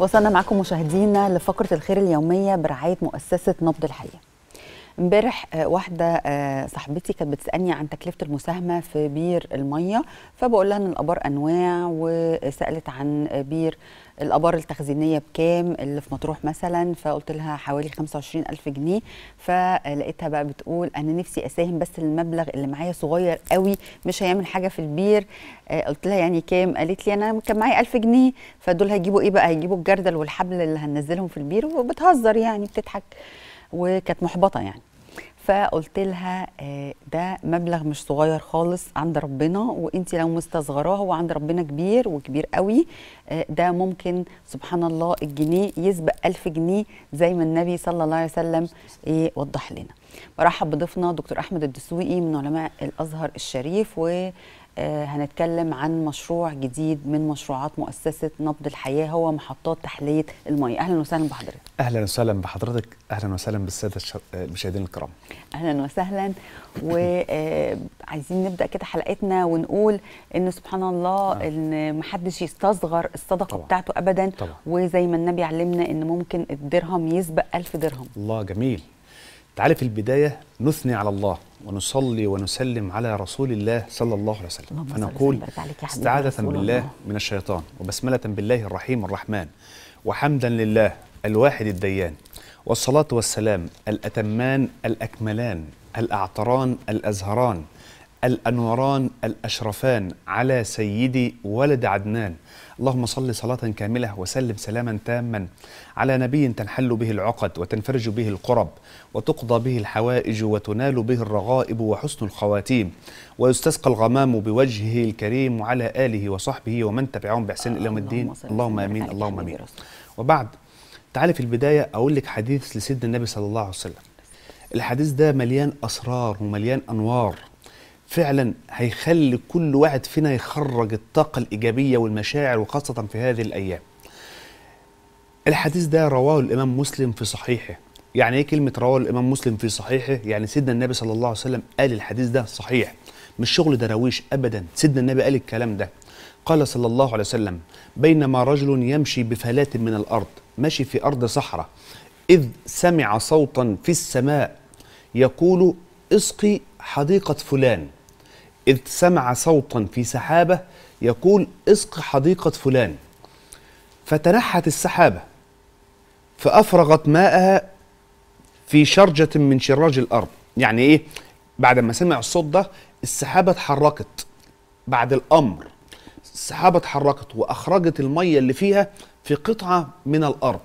وصلنا معكم مشاهدينا لفقرة الخير اليومية برعاية مؤسسة نبض الحياة امبارح آه، واحده آه، صاحبتي كانت بتسالني عن تكلفه المساهمه في بير الميه فبقول لها ان الابار انواع وسالت عن آه، بير الابار التخزينيه بكام اللي في مطروح مثلا فقلت لها حوالي 25000 جنيه فلقيتها بقى بتقول انا نفسي اساهم بس المبلغ اللي معايا صغير قوي مش هيعمل حاجه في البير قلت لها يعني كام قالت لي انا كان معايا 1000 جنيه فدول هيجيبوا ايه بقى هيجيبوا الجردل والحبل اللي هننزلهم في البير وبتهزر يعني بتضحك وكانت محبطه يعني فقلت لها آه، ده مبلغ مش صغير خالص عند ربنا وانت لو مستصغراه هو عند ربنا كبير وكبير قوي آه، ده ممكن سبحان الله الجنيه يسبق ألف جنيه زي ما النبي صلى الله عليه وسلم آه، وضح لنا برحب بضيفنا دكتور احمد الدسوقي من علماء الازهر الشريف و آه، هنتكلم عن مشروع جديد من مشروعات مؤسسه نبض الحياه هو محطات تحليه الميه اهلا وسهلا بحضرتك اهلا وسهلا بحضرتك اهلا وسهلا بالساده آه، المشاهدين الكرام اهلا وسهلا وعايزين آه، نبدا كده حلقتنا ونقول ان سبحان الله نعم. ان محدش يستصغر الصدقه طبعا. بتاعته ابدا طبعا. وزي ما النبي علمنا ان ممكن الدرهم يسبق ألف درهم الله جميل تعالى في البداية نثني على الله ونصلي ونسلم على رسول الله صلى الله عليه وسلم فنقول استعاذة بالله من الشيطان وبسملة بالله الرحيم الرحمن وحمدا لله الواحد الديان والصلاة والسلام الأتمان الأكملان الأعطران الأزهران الأنوران الأشرفان على سيدي ولد عدنان اللهم صل صلاة كاملة وسلم سلاما تاما على نبي تنحل به العقد وتنفرج به القرب وتقضى به الحوائج وتنال به الرغائب وحسن الخواتيم ويستسقى الغمام بوجهه الكريم وعلى آله وصحبه ومن تبعهم بإحسان إلى يوم الدين اللهم آمين اللهم آمين وبعد تعالي في البداية أقول لك حديث لسيدنا النبي صلى الله عليه وسلم الحديث ده مليان أسرار ومليان أنوار فعلا هيخلي كل واحد فينا يخرج الطاقة الإيجابية والمشاعر وخاصة في هذه الأيام الحديث ده رواه الإمام مسلم في صحيحه يعني ايه كلمة رواه الإمام مسلم في صحيحه؟ يعني سيدنا النبي صلى الله عليه وسلم قال الحديث ده صحيح مش شغل دراويش أبدا سيدنا النبي قال الكلام ده قال صلى الله عليه وسلم بينما رجل يمشي بفلاة من الأرض ماشي في أرض صحراء إذ سمع صوتا في السماء يقول اسقي حديقة فلان إذ سمع صوتا في سحابة يقول اسق حديقة فلان فتنحت السحابة فأفرغت ماءها في شرجة من شراج الأرض يعني إيه؟ بعد ما سمع الصوت ده السحابة اتحركت بعد الأمر السحابة اتحركت وأخرجت المية اللي فيها في قطعة من الأرض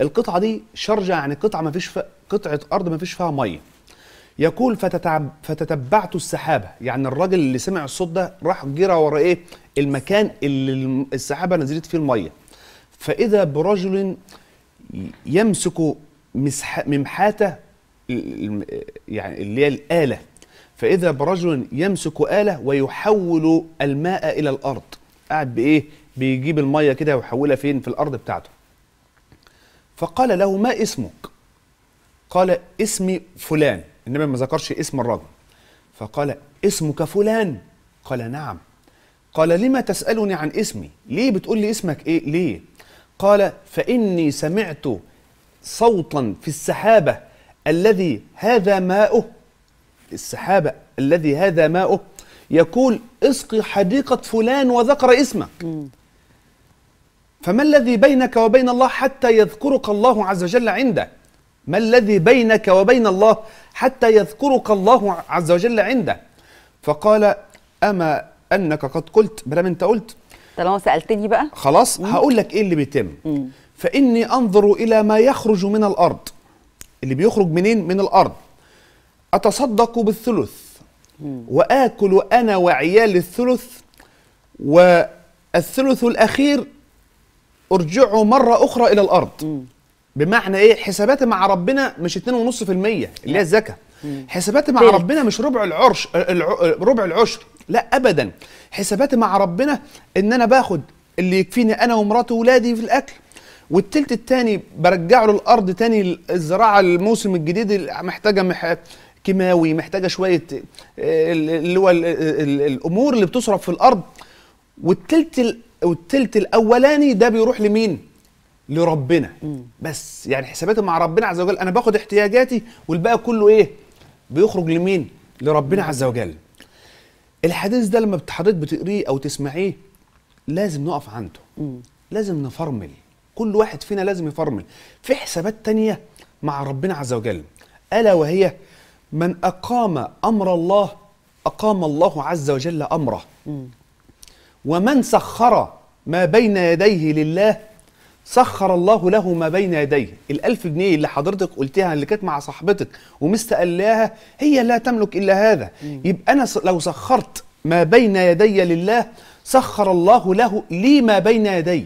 القطعة دي شرجة يعني قطعة ما فيش قطعة أرض ما فيش فيها مية يقول فتتبعت السحابه يعني الراجل اللي سمع الصوت ده راح جرى ورا ايه المكان اللي السحابه نزلت فيه الميه فاذا برجل يمسك مسح ممحاته يعني اللي هي الاله فاذا برجل يمسك اله ويحول الماء الى الارض قاعد بايه بيجيب الميه كده ويحولها فين في الارض بتاعته فقال له ما اسمك قال اسمي فلان النبي ما ذكرش اسم الرجل فقال اسمك فلان قال نعم قال لما تسألني عن اسمي ليه بتقول لي اسمك ايه ليه قال فإني سمعت صوتا في السحابة الذي هذا ماؤه السحابة الذي هذا ماؤه يقول اسقي حديقة فلان وذكر اسمك فما الذي بينك وبين الله حتى يذكرك الله عز وجل عنده ما الذي بينك وبين الله حتى يذكرك الله عز وجل عنده فقال أما أنك قد قلت ما أنت قلت طالما سألتني بقى خلاص هقول لك إيه اللي بيتم مم. فإني أنظر إلى ما يخرج من الأرض اللي بيخرج منين من الأرض أتصدق بالثلث وآكل أنا وعيالي الثلث والثلث الأخير أرجعه مرة أخرى إلى الأرض مم. بمعنى ايه حساباتي مع ربنا مش 2.5% اللي هي الزكاه حساباتي مع ربنا مش ربع العرش ربع العشر لا ابدا حساباتي مع ربنا ان انا باخد اللي يكفيني انا ومراتي واولادي في الاكل والتلت التاني له الارض تاني الزراعه الموسم الجديد محتاجه مح... كيماوي محتاجه شويه آه، اللي هو الامور اللي بتصرف في الارض والتلت والتلت الاولاني ده بيروح لمين؟ لربنا بس يعني حساباتي مع ربنا عز وجل انا باخد احتياجاتي والباقي كله ايه بيخرج لمين لربنا عز وجل الحديث ده لما حضرتك بتقريه او تسمعيه لازم نقف عنده لازم نفرمل كل واحد فينا لازم يفرمل في حسابات تانية مع ربنا عز وجل الا وهي من اقام امر الله اقام الله عز وجل امره ومن سخر ما بين يديه لله سخر الله له ما بين يديه الألف جنيه اللي حضرتك قلتها اللي كانت مع صاحبتك ومستقلاها هي لا تملك إلا هذا مم. يبقى أنا لو سخرت ما بين يدي لله سخر الله له لي ما بين يدي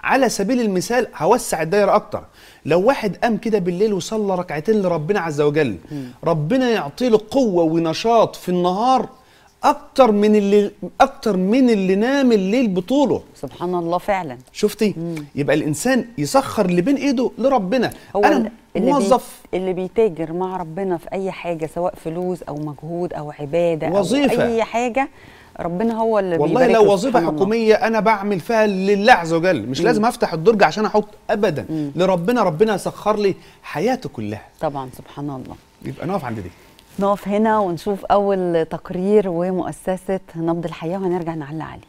على سبيل المثال هوسع الدايرة أكتر لو واحد قام كده بالليل وصلى ركعتين لربنا عز وجل مم. ربنا يعطيه قوة ونشاط في النهار اكتر من اللي اكتر من اللي نام الليل بطوله سبحان الله فعلا شفتي مم. يبقى الانسان يسخر اللي بين ايده لربنا هو انا اللي موظف بي... اللي بيتاجر مع ربنا في اي حاجه سواء فلوس او مجهود او عباده وظيفة. او اي حاجه ربنا هو اللي والله لو وظيفه حكوميه الله. انا بعمل فيها لله عز وجل مش مم. لازم افتح الدرج عشان احط ابدا مم. لربنا ربنا سخر لي حياته كلها طبعا سبحان الله يبقى نقف عند دي نقف هنا ونشوف أول تقرير ومؤسسة نبض الحياة وهنرجع نعلق عليه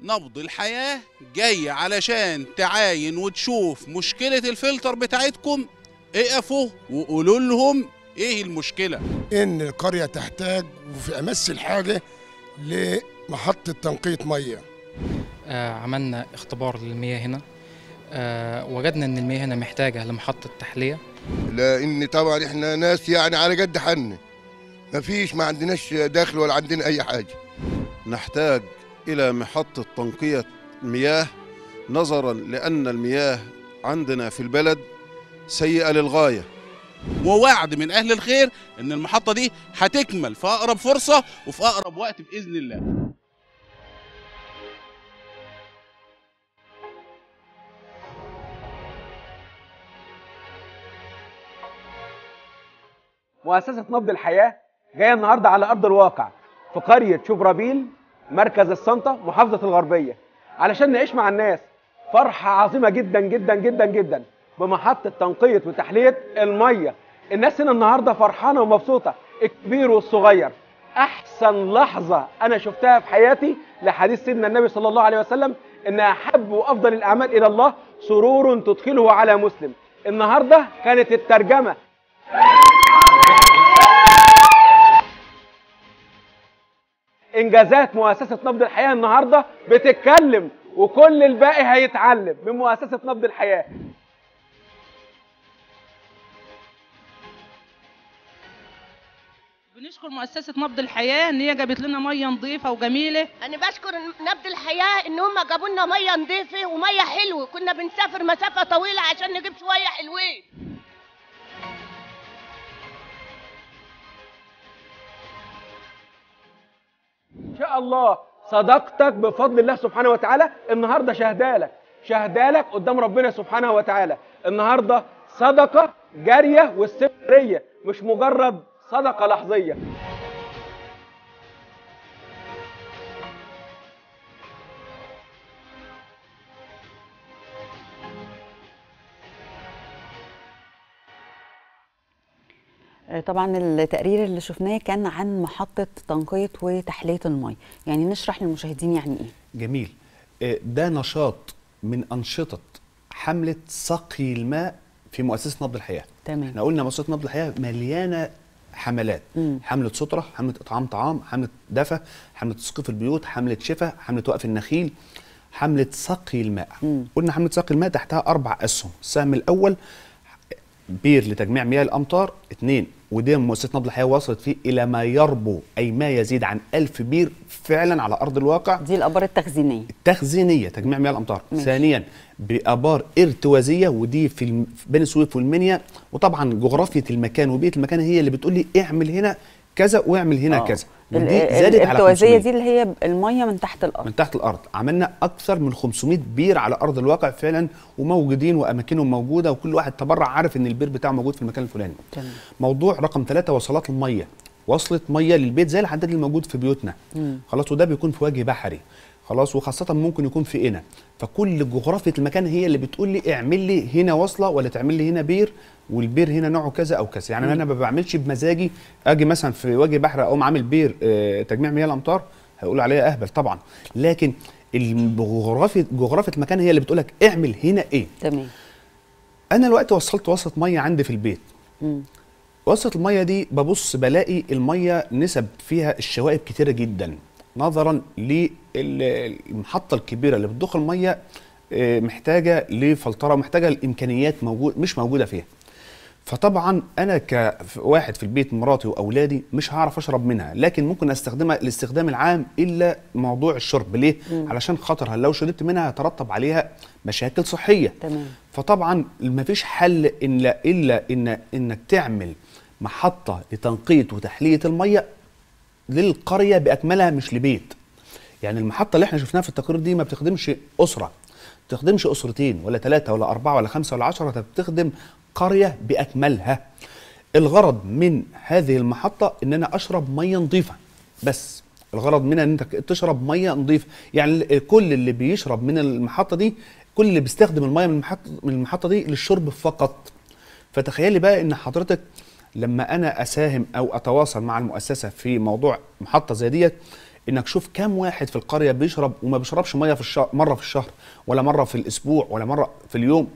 نبض الحياة جاي علشان تعاين وتشوف مشكلة الفلتر بتاعتكم اقفوا وقولوا لهم ايه المشكلة ان القرية تحتاج وفي امس الحاجة لمحطة تنقية مية آه عملنا اختبار للمياه هنا آه وجدنا ان المياه هنا محتاجة لمحطة تحلية لان طبعا احنا ناس يعني على قد حالنا ما فيش ما عندناش دخل ولا عندنا اي حاجه نحتاج الى محطه تنقيه مياه نظرا لان المياه عندنا في البلد سيئه للغايه ووعد من اهل الخير ان المحطه دي هتكمل في اقرب فرصه وفي اقرب وقت باذن الله مؤسسة نبض الحياة جاية النهاردة على أرض الواقع في قرية شبرابيل مركز السنطة محافظة الغربية علشان نعيش مع الناس فرحة عظيمة جدا جدا جدا جدا بمحطة تنقية وتحلية المية الناس هنا النهاردة فرحانة ومبسوطة الكبير والصغير أحسن لحظة أنا شفتها في حياتي لحديث سيدنا النبي صلى الله عليه وسلم إن أحب وأفضل الأعمال إلى الله سرور تدخله على مسلم النهاردة كانت الترجمة انجازات مؤسسه نبض الحياه النهارده بتتكلم وكل الباقي هيتعلم من مؤسسه نبض الحياه بنشكر مؤسسة نبض الحياة إن هي جابت لنا مية نظيفة وجميلة. أنا بشكر نبض الحياة إن هم جابوا لنا مية نظيفة ومية حلوة، كنا بنسافر مسافة طويلة عشان نجيب شوية حلوين. شاء الله صدقتك بفضل الله سبحانه وتعالى النهارده شهدالك شهدالك قدام ربنا سبحانه وتعالى النهارده صدقه جاريه واستمراريه مش مجرد صدقه لحظيه طبعا التقرير اللي شفناه كان عن محطه تنقيه وتحليه المي يعني نشرح للمشاهدين يعني ايه جميل آه، ده نشاط من انشطه حمله سقي الماء في مؤسسه نبض الحياه تمام احنا قلنا مؤسسه نبض الحياه مليانه حملات مم. حمله سطره حمله اطعام طعام حمله دفا حمله تسقيف البيوت حمله شفا حمله وقف النخيل حمله سقي الماء مم. قلنا حمله سقي الماء تحتها اربع اسهم السهم الاول بير لتجميع مياه الامطار اثنين ودي مؤسسه نبض الحياه وصلت فيه الى ما يربو اي ما يزيد عن 1000 بير فعلا على ارض الواقع دي الابار التخزينيه التخزينيه تجميع مياه الامطار ماشي. ثانيا بابار ارتوازيه ودي في بني سويف والمنيا وطبعا جغرافيه المكان وبيئه المكان هي اللي بتقول لي اعمل هنا كذا واعمل هنا آه. كذا زادت على التوازيه دي اللي هي الميه من تحت الارض من تحت الارض عملنا اكثر من 500 بير على ارض الواقع فعلا وموجودين واماكنهم موجوده وكل واحد تبرع عارف ان البير بتاعه موجود في المكان الفلاني تمام. موضوع رقم ثلاثة وصلات الميه وصلت ميه للبيت زي الحداد اللي موجود في بيوتنا مم. خلاص وده بيكون في وجه بحري خلاص وخاصه ممكن يكون في قنا فكل جغرافيه المكان هي اللي بتقول لي اعمل لي هنا وصله ولا تعمل لي هنا بير والبير هنا نوعه كذا او كذا يعني م. انا ما بعملش بمزاجي اجي مثلا في وجه بحر اقوم عامل بير آه تجميع مياه الامطار هيقولوا عليها اهبل طبعا لكن الجغرافيه جغرافيه المكان هي اللي بتقول لك اعمل هنا ايه تمام انا الوقت وصلت وسط ميه عندي في البيت م. وسط الميه دي ببص بلاقي الميه نسب فيها الشوائب كتيره جدا نظرا للمحطه الكبيره اللي بتضخ الميه آه، محتاجه لفلتره محتاجه لامكانيات موجود مش موجوده فيها فطبعا انا كواحد في البيت مراتي واولادي مش هعرف اشرب منها لكن ممكن استخدمها الاستخدام العام الا موضوع الشرب ليه مم. علشان خاطر لو شربت منها هيترتب عليها مشاكل صحيه تمام. فطبعا مفيش حل إلا, الا ان انك تعمل محطه لتنقيط وتحليه الميه للقريه باكملها مش لبيت يعني المحطه اللي احنا شفناها في التقرير دي ما بتخدمش اسره بتخدمش اسرتين ولا ثلاثه ولا اربعه ولا خمسه ولا عشره بتخدم قريه باكملها الغرض من هذه المحطه ان انا اشرب ميه نظيفه بس الغرض منها ان انت تشرب ميه نظيفه يعني كل اللي بيشرب من المحطه دي كل اللي بيستخدم الميه من المحطه من المحطه دي للشرب فقط فتخيلي بقى ان حضرتك لما انا اساهم او اتواصل مع المؤسسه في موضوع محطه زي ديت انك شوف كم واحد في القريه بيشرب وما بيشربش ميه في الشهر مره في الشهر ولا مره في الاسبوع ولا مره في اليوم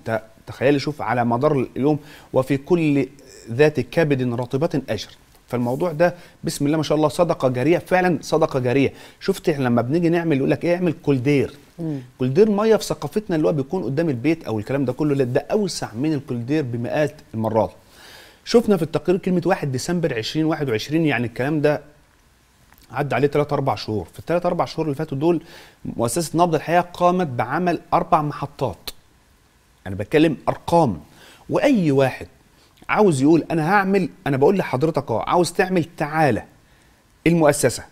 تخيلي شوف على مدار اليوم وفي كل ذات كبد رطبه اجر فالموضوع ده بسم الله ما شاء الله صدقه جاريه فعلا صدقه جاريه شفت لما بنيجي نعمل يقول لك ايه اعمل كولدير كولدير ميه في ثقافتنا اللي هو بيكون قدام البيت او الكلام ده كله ده اوسع من الكولدير بمئات المرات شفنا في التقرير كلمه 1 ديسمبر 2021 يعني الكلام ده عدى عليه 3 4 شهور في الثلاث اربع شهور اللي فاتوا دول مؤسسه نبض الحياه قامت بعمل اربع محطات انا بتكلم ارقام واي واحد عاوز يقول انا هعمل انا بقول لحضرتك اه عاوز تعمل تعالى المؤسسه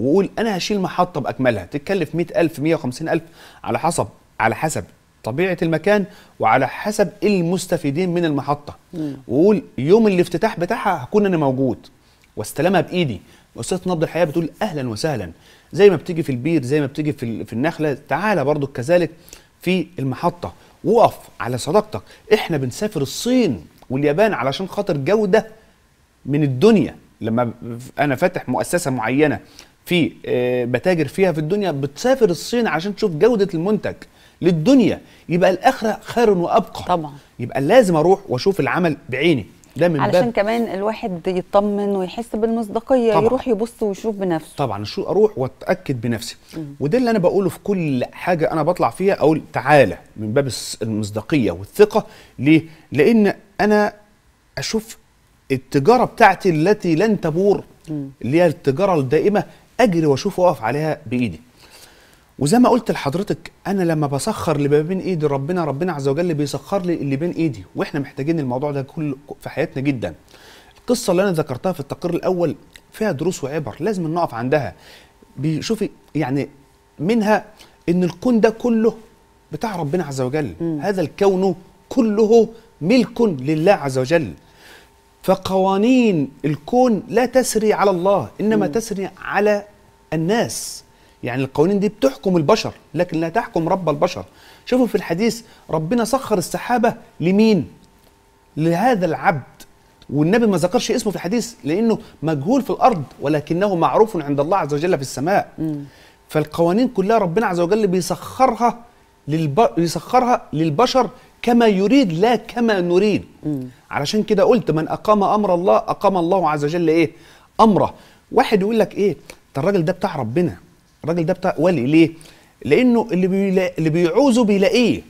وقول انا هشيل محطه باكملها تتكلف 100000 150000 على حسب على حسب طبيعه المكان وعلى حسب المستفيدين من المحطه وقول يوم الافتتاح بتاعها هكون انا موجود واستلمها بايدي استاذ نبض الحياه بتقول اهلا وسهلا زي ما بتيجي في البير زي ما بتيجي في في النخله تعالى برضو كذلك في المحطه وقف على صداقتك احنا بنسافر الصين واليابان علشان خاطر جوده من الدنيا لما انا فاتح مؤسسه معينه في آه، بتاجر فيها في الدنيا بتسافر الصين عشان تشوف جوده المنتج للدنيا يبقى الاخره خير وابقى طبعا يبقى لازم اروح واشوف العمل بعيني ده من علشان باب كمان الواحد يطمن ويحس بالمصداقيه طبعًا. يروح يبص ويشوف بنفسه طبعا شو اروح واتاكد بنفسي م. وده اللي انا بقوله في كل حاجه انا بطلع فيها اقول تعالى من باب المصداقيه والثقه ليه لان انا اشوف التجاره بتاعتي التي لن تبور م. اللي هي التجاره الدائمه اجري واشوف واقف عليها بايدي وزي ما قلت لحضرتك انا لما بسخر اللي بين ايدي ربنا ربنا عز وجل بيسخر لي اللي بين ايدي واحنا محتاجين الموضوع ده كل في حياتنا جدا القصه اللي انا ذكرتها في التقرير الاول فيها دروس وعبر لازم نقف عندها بيشوفي يعني منها ان الكون ده كله بتاع ربنا عز وجل م. هذا الكون كله ملك لله عز وجل فقوانين الكون لا تسري على الله انما م. تسري على الناس يعني القوانين دي بتحكم البشر لكن لا تحكم رب البشر شوفوا في الحديث ربنا سخر السحابة لمين لهذا العبد والنبي ما ذكرش اسمه في الحديث لانه مجهول في الارض ولكنه معروف عند الله عز وجل في السماء م. فالقوانين كلها ربنا عز وجل بيسخرها للب... بيسخرها للبشر كما يريد لا كما نريد م. علشان كده قلت من اقام امر الله اقام الله عز وجل ايه امره واحد يقول لك ايه ده الراجل ده بتاع ربنا الراجل ده بتاع ولي ليه؟ لانه اللي بيلا... اللي بيعوزه بيلاقيه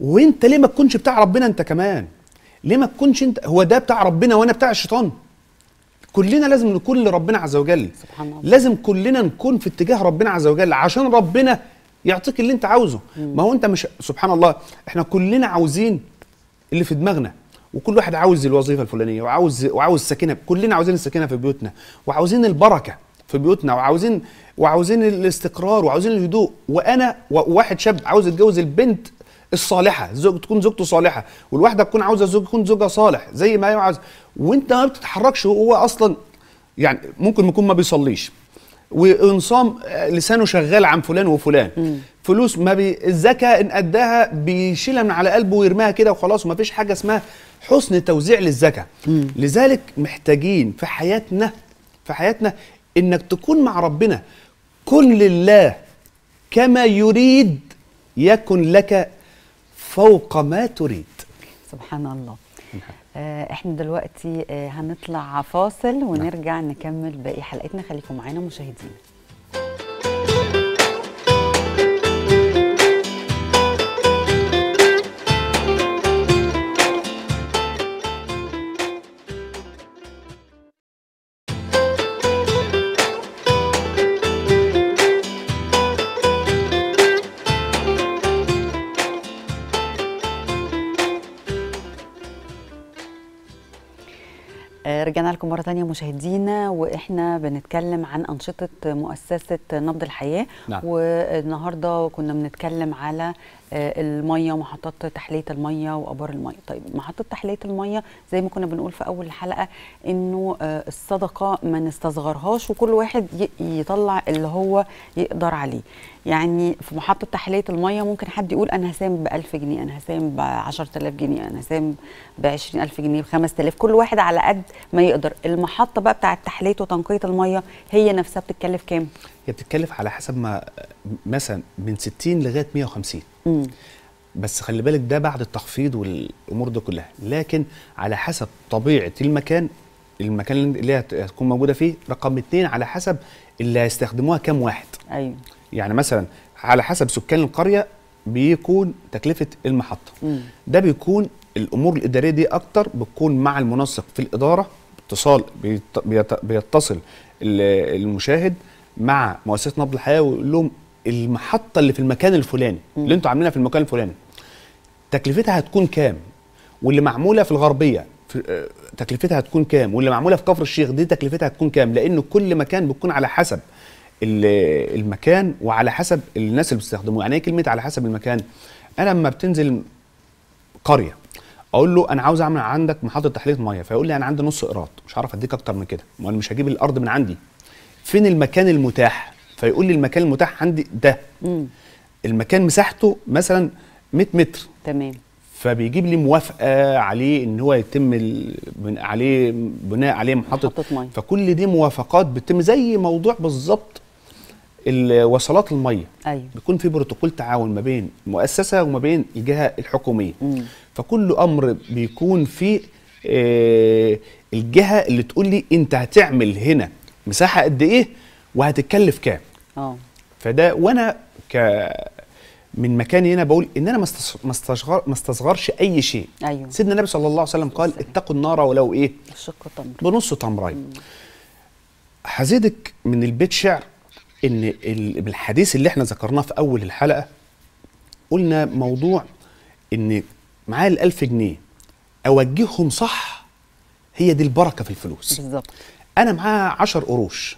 وانت ليه ما تكونش بتاع ربنا انت كمان؟ ليه ما تكونش انت هو ده بتاع ربنا وانا بتاع الشيطان؟ كلنا لازم نكون لربنا عز وجل سبحان الله. لازم كلنا نكون في اتجاه ربنا عز وجل عشان ربنا يعطيك اللي انت عاوزه مم. ما هو انت مش سبحان الله احنا كلنا عاوزين اللي في دماغنا وكل واحد عاوز الوظيفه الفلانيه وعاوز وعاوز السكينه كلنا عاوزين السكينه في بيوتنا وعاوزين البركه في بيوتنا وعاوزين وعاوزين الاستقرار وعاوزين الهدوء وانا وواحد شاب عاوز يتجوز البنت الصالحه زوج تكون زوجته صالحه والواحده تكون عاوزه زوج يكون زوجها صالح زي ما هي عاوزه وانت ما بتتحركش وهو اصلا يعني ممكن يكون ما بيصليش وانصام آه، لسانه شغال عن فلان وفلان م. فلوس ما بي... الزكاه ان اداها بيشيلها من على قلبه ويرميها كده وخلاص وما فيش حاجه اسمها حسن توزيع للزكاه لذلك محتاجين في حياتنا في حياتنا انك تكون مع ربنا كن لله كما يريد يكن لك فوق ما تريد سبحان الله آه، احنا دلوقتي آه، هنطلع فاصل ونرجع نكمل باقي حلقتنا خليكم معانا مشاهدينا رجعنا لكم مره ثانيه مشاهدينا واحنا بنتكلم عن انشطه مؤسسه نبض الحياه نعم. والنهارده كنا بنتكلم على آه، الميه ومحطات تحليه الميه وابار الميه طيب محطه تحليه الميه زي ما كنا بنقول في اول الحلقه انه آه، الصدقه ما نستصغرهاش وكل واحد يطلع اللي هو يقدر عليه يعني في محطه تحليه الميه ممكن حد يقول انا هساهم ب 1000 جنيه انا هساهم ب 10000 جنيه انا هساهم ب 20000 جنيه ب 5000 كل واحد على قد ما يقدر المحطه بقى بتاعه تحليه وتنقيه الميه هي نفسها بتتكلف كام هي بتتكلف على حسب ما مثلا من 60 لغايه 150 امم بس خلي بالك ده بعد التخفيض والامور دي كلها لكن على حسب طبيعه المكان المكان اللي هتكون موجوده فيه رقم اتنين على حسب اللي هيستخدموها كام واحد ايوه يعني مثلا على حسب سكان القريه بيكون تكلفه المحطه مم. ده بيكون الامور الاداريه دي اكتر بتكون مع المنسق في الاداره اتصال بيتصل المشاهد مع مؤسسه نبض الحياه ويقول لهم المحطه اللي في المكان الفلاني مم. اللي انتوا عاملينها في المكان الفلاني تكلفتها هتكون كام واللي معموله في الغربيه في آه، تكلفتها هتكون كام واللي معموله في كفر الشيخ دي تكلفتها هتكون كام لان كل مكان بتكون على حسب المكان وعلى حسب الناس اللي بتستخدمه يعني ايه كلمه على حسب المكان انا لما بتنزل قريه اقول له انا عاوز اعمل عندك محطه تحليه ميه فيقول لي انا عندي نص قراط مش هعرف اديك اكتر من كده ما انا مش هجيب الارض من عندي فين المكان المتاح فيقول لي المكان المتاح عندي ده مم. المكان مساحته مثلا 100 متر تمام فبيجيب لي موافقه عليه ان هو يتم من عليه بناء عليه محطه, محطة ميه فكل دي موافقات بتتم زي موضوع بالظبط الوصلات الميه أيوة. بيكون في بروتوكول تعاون ما بين مؤسسه وما بين الجهه الحكوميه مم. فكل امر بيكون في آه، الجهه اللي تقول لي انت هتعمل هنا مساحه قد ايه وهتتكلف كام اه فده وانا ك من مكاني هنا بقول ان انا ما استصغر ما استصغرش اي شيء أيوة. سيدنا النبي صلى الله عليه وسلم قال سلام. اتقوا النار ولو ايه شق تمر بنص تمرين هزيدك من البيت شعر ان بالحديث اللي احنا ذكرناه في اول الحلقه قلنا موضوع ان معايا ال1000 جنيه اوجههم صح هي دي البركه في الفلوس بالظبط انا معايا 10 قروش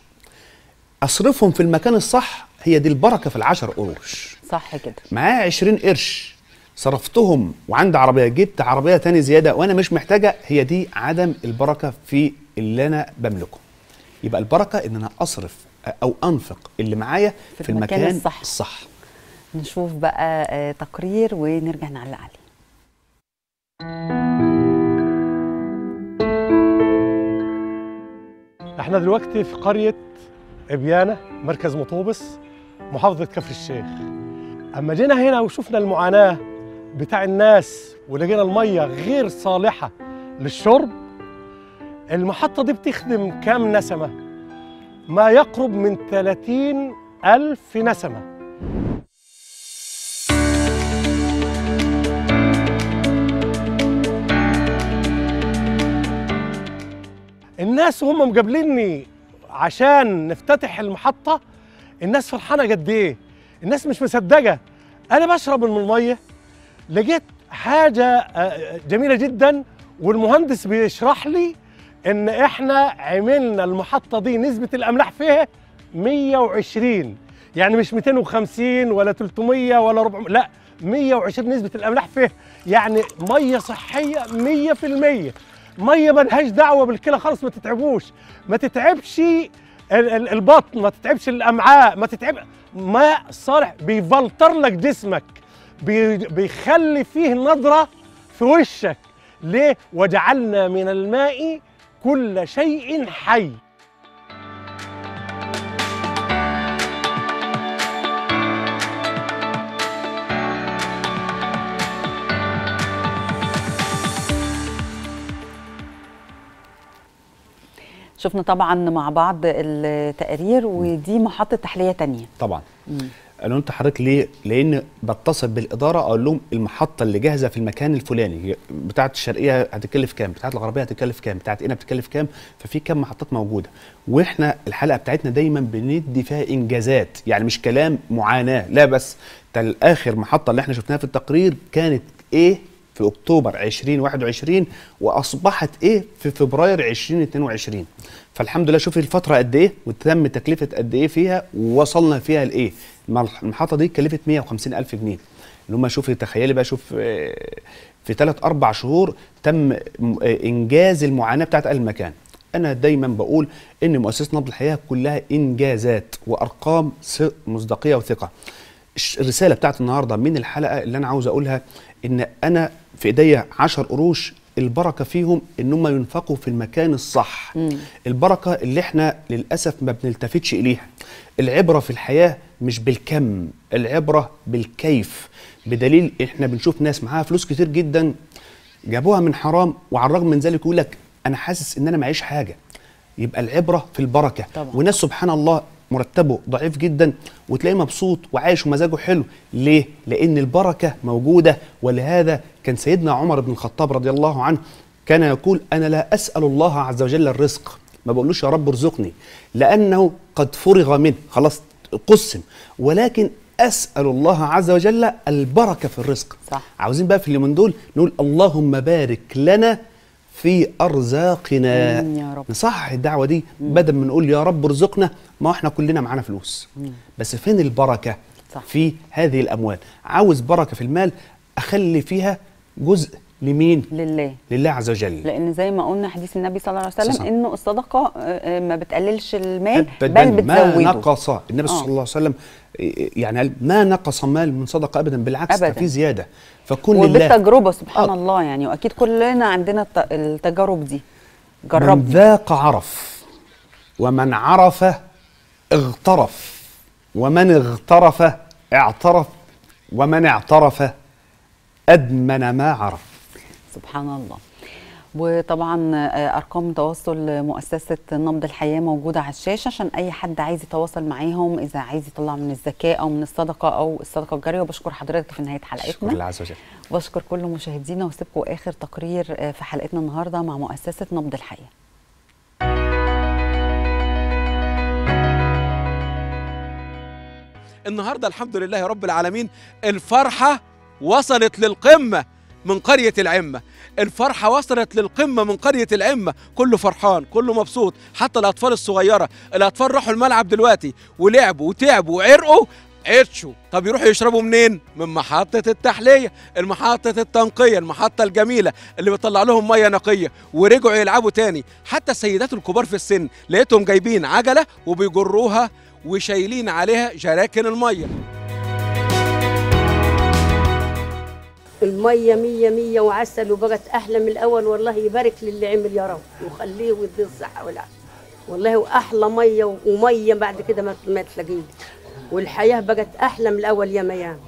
اصرفهم في المكان الصح هي دي البركه في العشر قروش صح كده معايا 20 قرش صرفتهم وعندي عربيه جبت عربيه تاني زياده وانا مش محتاجه هي دي عدم البركه في اللي انا بملكه يبقى البركه ان انا اصرف او انفق اللي معايا في, في المكان, المكان الصح. الصح نشوف بقى آه، تقرير ونرجع نعلق عليه احنا دلوقتي في قريه ابيانة مركز مطوبس محافظه كفر الشيخ اما جينا هنا وشفنا المعاناه بتاع الناس ولقينا الميه غير صالحه للشرب المحطة دي بتخدم كام نسمة؟ ما يقرب من 30 ألف نسمة الناس وهم مقابليني عشان نفتتح المحطة الناس فرحانة قد إيه الناس مش مصدقة أنا بشرب من المية لقيت حاجة آه، آه، جميلة جدا والمهندس بيشرح لي ان احنا عملنا المحطه دي نسبه الاملاح فيها 120 يعني مش 250 ولا 300 ولا 400 لا 120 نسبه الاملاح فيها يعني ميه صحيه 100% ميه ملهاش دعوه بالكلى خالص ما تتعبوش ما تتعبش البطن ما تتعبش الامعاء ما تتعب ماء صالح بيفلتر لك جسمك بيخلي فيه نظره في وشك ليه وجعلنا من الماء كل شيء حي شفنا طبعا مع بعض التقارير ودي محطة تحلية تانية طبعا مم. قالوا انت حضرتك ليه؟ لان بتصل بالاداره اقول لهم المحطه اللي جاهزه في المكان الفلاني بتاعه الشرقيه هتكلف كام؟ بتاعه الغربيه هتكلف كام؟ بتاعه هنا بتكلف كام؟ ففي كام محطات موجوده واحنا الحلقه بتاعتنا دايما بندي فيها انجازات يعني مش كلام معاناه لا بس ده اخر محطه اللي احنا شفناها في التقرير كانت ايه في اكتوبر 2021 واصبحت ايه في فبراير 2022 فالحمد لله شوفي الفتره قد ايه وتم تكلفه قد ايه فيها ووصلنا فيها لايه المحطه دي كلفت 150000 جنيه اللي هم شوف تخيلي بقى شوف آه، في ثلاث اربع شهور تم آه، انجاز المعاناه بتاعت المكان انا دايما بقول ان مؤسسه نبض الحياه كلها انجازات وارقام مصداقيه وثقه الرساله بتاعت النهارده من الحلقه اللي انا عاوز اقولها ان انا في ايديا 10 قروش البركه فيهم ان هم ينفقوا في المكان الصح مم. البركه اللي احنا للاسف ما بنلتفتش اليها العبره في الحياه مش بالكم العبرة بالكيف بدليل احنا بنشوف ناس معاها فلوس كتير جدا جابوها من حرام وعلى الرغم من ذلك يقول لك انا حاسس ان انا معيش حاجة يبقى العبرة في البركة طبعا. وناس سبحان الله مرتبه ضعيف جدا وتلاقيه مبسوط وعايش ومزاجه حلو ليه؟ لأن البركة موجودة ولهذا كان سيدنا عمر بن الخطاب رضي الله عنه كان يقول أنا لا أسأل الله عز وجل الرزق ما بقولوش يا رب ارزقني لأنه قد فرغ منه خلاص قسم ولكن اسال الله عز وجل البركه في الرزق صح. عاوزين بقى في اللي من دول نقول اللهم بارك لنا في ارزاقنا يا رب. نصحح الدعوه دي بدل ما نقول يا رب ارزقنا ما احنا كلنا معانا فلوس مم. بس فين البركه صح. في هذه الاموال عاوز بركه في المال اخلي فيها جزء لمين؟ لله لله عز وجل لان زي ما قلنا حديث النبي صلى الله عليه وسلم صح. انه الصدقه آه، آه، ما بتقللش المال بل, بل بتزوده ما نقص النبي آه. صلى الله عليه وسلم يعني قال ما نقص مال من صدقه ابدا بالعكس أبداً. في زياده فكل وبالتجربه سبحان آه. الله يعني واكيد كلنا عندنا التجارب دي جربنا من ذاق عرف ومن عرف اغترف ومن اغترف اعترف ومن اعترف ادمن ما عرف سبحان الله وطبعا آه، ارقام تواصل مؤسسه نبض الحياه موجوده على الشاشه عشان اي حد عايز يتواصل معاهم اذا عايز يطلع من الزكاه او من الصدقه او الصدقه الجاريه وبشكر حضرتك في نهايه حلقتنا بشكر الله عز وجل كل مشاهدينا وسيبكم اخر تقرير آه، في حلقتنا النهارده مع مؤسسه نبض الحياه النهارده الحمد لله رب العالمين الفرحه وصلت للقمه من قرية العمة الفرحة وصلت للقمة من قرية العمة كله فرحان كله مبسوط حتى الأطفال الصغيرة الأطفال راحوا الملعب دلوقتي ولعبوا وتعبوا وعرقوا عطشوا طب يروحوا يشربوا منين من محطة التحلية المحطة التنقية المحطة الجميلة اللي بتطلع لهم مية نقية ورجعوا يلعبوا تاني حتى السيدات الكبار في السن لقيتهم جايبين عجلة وبيجروها وشايلين عليها جراكن المية الميه مية مية وعسل وبقت احلى من الاول والله يبارك للي عمل يا رب وخليه ويدي الصحه والعافيه والله واحلى ميه وميه بعد كده ما تلاقيه والحياه بقت احلى من الاول يا ميان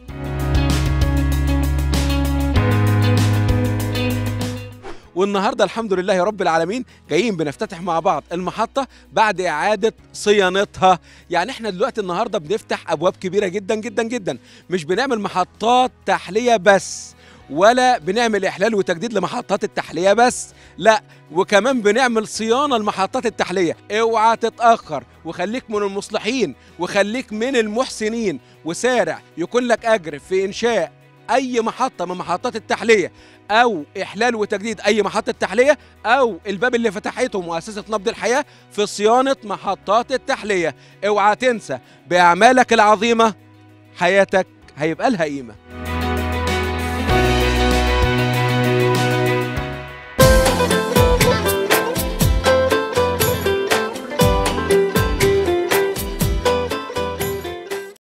والنهارده الحمد لله رب العالمين جايين بنفتتح مع بعض المحطه بعد اعاده صيانتها يعني احنا دلوقتي النهارده بنفتح ابواب كبيره جدا جدا جدا مش بنعمل محطات تحليه بس ولا بنعمل احلال وتجديد لمحطات التحليه بس لا وكمان بنعمل صيانه لمحطات التحليه اوعى تتاخر وخليك من المصلحين وخليك من المحسنين وسارع يكون لك اجر في انشاء اي محطه من محطات التحليه او احلال وتجديد اي محطه تحليه او الباب اللي فتحته مؤسسه نبض الحياه في صيانه محطات التحليه اوعى تنسى باعمالك العظيمه حياتك هيبقى لها قيمه